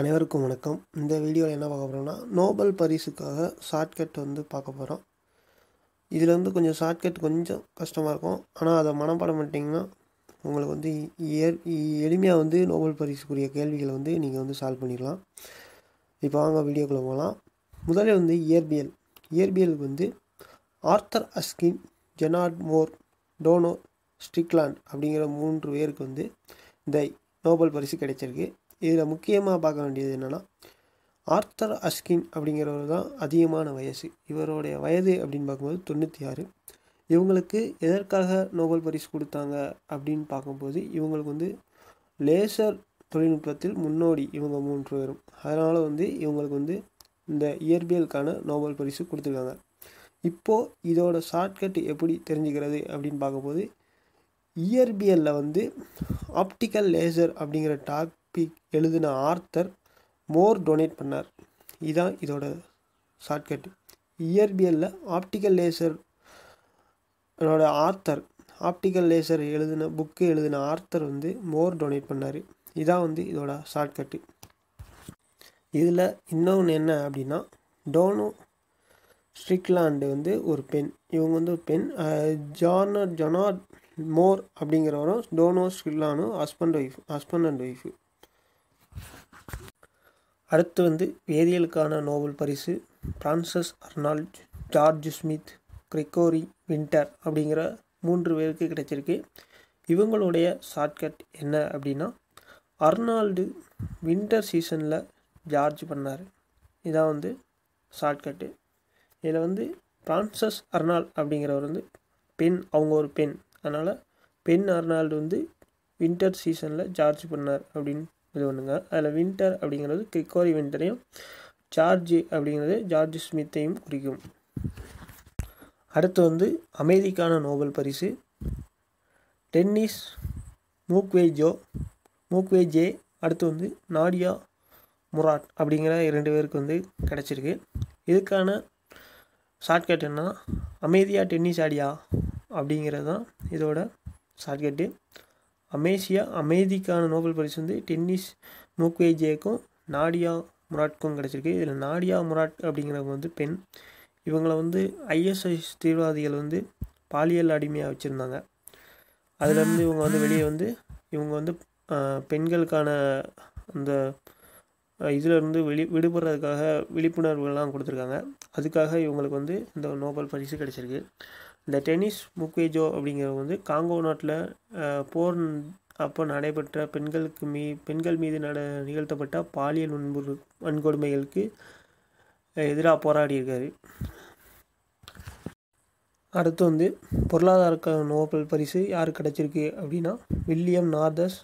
அனைவருக்கும் வணக்கம் இந்த வீடியோவில் என்ன பார்க்க போகிறோம்னா நோபல் பரிசுக்காக ஷார்ட்கட் வந்து பார்க்க போகிறோம் இதில் வந்து கொஞ்சம் ஷார்ட்கட் கொஞ்சம் கஷ்டமாக இருக்கும் ஆனால் அதை மனப்பாடம் மாட்டிங்கன்னா உங்களுக்கு வந்து எளிமையாக வந்து நோபல் பரிசுக்குரிய கேள்விகளை வந்து நீங்கள் வந்து சால்வ் பண்ணிடலாம் இப்போ வாங்க வீடியோக்குள்ளே போகலாம் முதலில் வந்து இயற்பியல் இயற்பியலுக்கு வந்து ஆர்த்தர் அஸ்கின் ஜெனார்ட் மோர் டோனோ ஸ்ட்ரிக்லாண்ட் அப்படிங்கிற மூன்று பேருக்கு வந்து இந்த நோபல் பரிசு கிடைச்சிருக்கு இதில் முக்கியமாக பார்க்க வேண்டியது என்னென்னா ஆர்த்தர் அஸ்கின் அப்படிங்கிறவர் தான் அதிகமான வயசு இவருடைய வயது அப்படின்னு பார்க்கும்போது தொண்ணூற்றி ஆறு இவங்களுக்கு எதற்காக நோபல் பரிசு கொடுத்தாங்க அப்படின்னு பார்க்கும்போது இவங்களுக்கு வந்து லேசர் தொழில்நுட்பத்தில் முன்னோடி இவங்க மூன்று பேரும் அதனால் வந்து இவங்களுக்கு வந்து இந்த இயற்பியலுக்கான நோபல் பரிசு கொடுத்துருக்காங்க இப்போது இதோட ஷார்ட்கட் எப்படி தெரிஞ்சுக்கிறது அப்படின்னு பார்க்கும்போது இயற்பியலில் வந்து ஆப்டிக்கல் லேசர் அப்படிங்கிற டாக் பி எழுதின ஆர்த்தர் மோர் டொனேட் பண்ணார் இதுதான் இதோட ஷார்ட்கட் இயற்பியலில் ஆப்டிக்கல் லேசர் என்னோட ஆர்த்தர் ஆப்டிக்கல் லேசர் எழுதின புக்கு எழுதின ஆர்த்தர் வந்து மோர் டொனேட் பண்ணார் இதான் வந்து இதோட ஷார்ட்கட்டு இதில் இன்னொன்று என்ன அப்படின்னா டோனோ ஸ்ட்ரிக்லாண்டு வந்து ஒரு பெண் இவங்க வந்து ஒரு பெண் ஜானர் ஜொனார்ட் மோர் அப்படிங்கிறவரும் டோனோ ஸ்ட்ரிக்லானும் husband wife husband and wife அடுத்து வந்து வேதியியலுக்கான நோபல் பரிசு Frances Arnold George Smith Gregory Winter அப்படிங்கிற மூன்று பேருக்கு கிடைச்சிருக்கு இவங்களுடைய ஷார்ட்கட் என்ன அப்படின்னா அர்னால்டு வின்டர் சீசனில் ஜார்ஜ் பண்ணார் இதான் வந்து ஷார்ட்கட்டு இதில் வந்து பிரான்சஸ் அர்னால் அப்படிங்கிறவர் வந்து பெண் அவங்க ஒரு பெண் அதனால் பெண் அர்னால்டு வந்து வின்டர் சீசனில் ஜார்ஜ் பண்ணார் அப்படின்னு இது ஒன்றுங்க அதில் வின்டர் அப்படிங்கிறது கிரிகோரி வின்டரையும் ஜார்ஜ் அப்படிங்கிறது ஜார்ஜ் ஸ்மித்தையும் குறிக்கும் அடுத்து வந்து அமைதிக்கான நோபல் பரிசு டென்னிஸ் மூக்வே ஜோ மூக்வே ஜே அடுத்து வந்து நாடியா முராட் அப்படிங்கிற இரண்டு பேருக்கு வந்து கிடச்சிருக்கு இதுக்கான ஷார்ட்கட் என்ன அமைதியாக டென்னிஸ் ஆடியா அப்படிங்கிறது தான் இதோட ஷார்ட்கட்டு அமேசியா அமைதிக்கான நோபல் பரிசு வந்து டென்னிஸ் மூக்வேஜேக்கும் நாடியா முராட்க்கும் கிடச்சிருக்கு இதில் நாடியா முராட் அப்படிங்கிறவங்க வந்து பெண் இவங்களை வந்து ஐஎஸ்ஐஸ் தீவிரவாதிகள் வந்து பாலியல் அடிமையாக வச்சுருந்தாங்க அதுலேருந்து இவங்க வந்து வெளியே வந்து இவங்க வந்து பெண்களுக்கான அந்த இதிலிருந்து வெளி விடுபடுறதுக்காக விழிப்புணர்வுகள்லாம் கொடுத்துருக்காங்க அதுக்காக இவங்களுக்கு வந்து இந்த நோபல் பரிசு கிடச்சிருக்கு இந்த டென்னிஸ் முக்வேஜோ அப்படிங்கிறது வந்து காங்கோ நாட்டில் போர் அப்போ நடைபெற்ற பெண்களுக்கு மீ பெண்கள் மீது நட நிகழ்த்தப்பட்ட பாலியல் வன்புறு வன்கொடுமைகளுக்கு எதிராக போராடியிருக்காரு அடுத்து வந்து பொருளாதார நோபல் பரிசு யார் கிடச்சிருக்கு அப்படின்னா வில்லியம் நார்தஸ்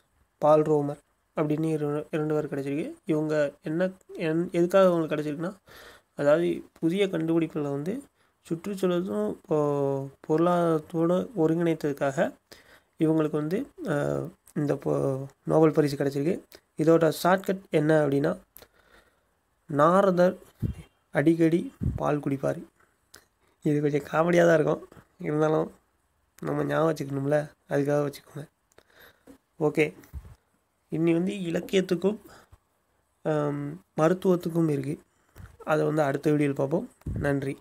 பால் ரோமர் அப்படின்னு இரு இரண்டு பேர் கிடச்சிருக்கு இவங்க என்ன என் எதுக்காக அவங்களுக்கு கிடச்சிருக்குன்னா அதாவது புதிய கண்டுபிடிப்பில் வந்து சுற்றுச்சூழலும் பொருளாதாரத்தோடு ஒருங்கிணைத்ததுக்காக இவங்களுக்கு வந்து இந்த நோபல் பரிசு கிடச்சிருக்கு இதோட ஷார்ட்கட் என்ன அப்படின்னா நாரதர் அடிக்கடி பால் குடிப்பார் இது கொஞ்சம் காமெடியாக தான் இருக்கும் இருந்தாலும் நம்ம ஞாபகம் வச்சுக்கணும்ல அதுக்காக வச்சுக்கோங்க ஓகே இன்னி வந்து இலக்கியத்துக்கும் மருத்துவத்துக்கும் இருக்குது அதை வந்து அடுத்த வீடியோவில் பார்ப்போம் நன்றி